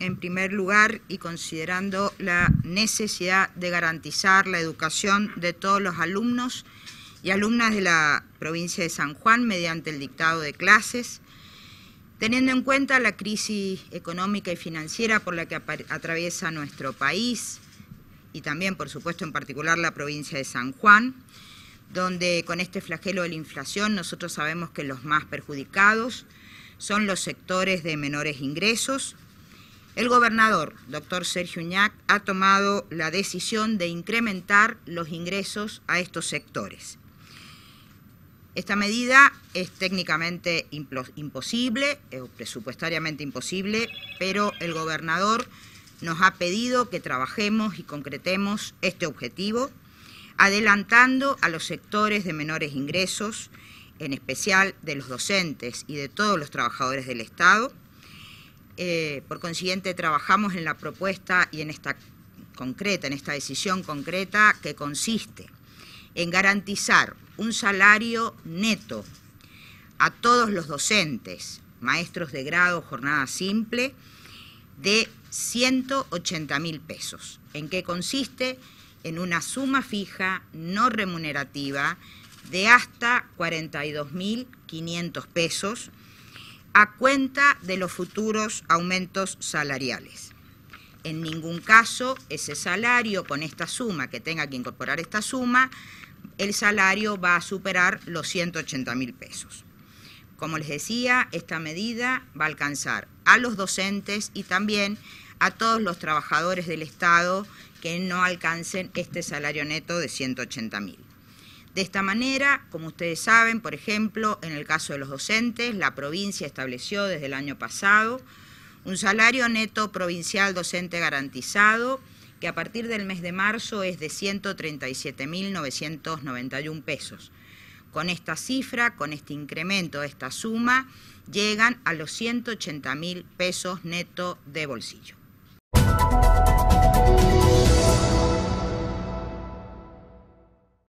en primer lugar y considerando la necesidad de garantizar la educación de todos los alumnos y alumnas de la provincia de San Juan mediante el dictado de clases, teniendo en cuenta la crisis económica y financiera por la que atraviesa nuestro país y también, por supuesto, en particular la provincia de San Juan, donde con este flagelo de la inflación nosotros sabemos que los más perjudicados son los sectores de menores ingresos, el gobernador, doctor Sergio Uñac, ha tomado la decisión de incrementar los ingresos a estos sectores. Esta medida es técnicamente imposible, eh, presupuestariamente imposible, pero el gobernador nos ha pedido que trabajemos y concretemos este objetivo, adelantando a los sectores de menores ingresos, en especial de los docentes y de todos los trabajadores del Estado, eh, por consiguiente trabajamos en la propuesta y en esta concreta, en esta decisión concreta que consiste en garantizar un salario neto a todos los docentes, maestros de grado, jornada simple, de 180 mil pesos. ¿En qué consiste? En una suma fija no remunerativa de hasta 42.500 pesos a cuenta de los futuros aumentos salariales. En ningún caso ese salario con esta suma, que tenga que incorporar esta suma, el salario va a superar los 180 mil pesos. Como les decía, esta medida va a alcanzar a los docentes y también a todos los trabajadores del Estado que no alcancen este salario neto de 180 mil. De esta manera, como ustedes saben, por ejemplo, en el caso de los docentes, la provincia estableció desde el año pasado un salario neto provincial docente garantizado que a partir del mes de marzo es de 137.991 pesos. Con esta cifra, con este incremento de esta suma, llegan a los 180.000 pesos neto de bolsillo.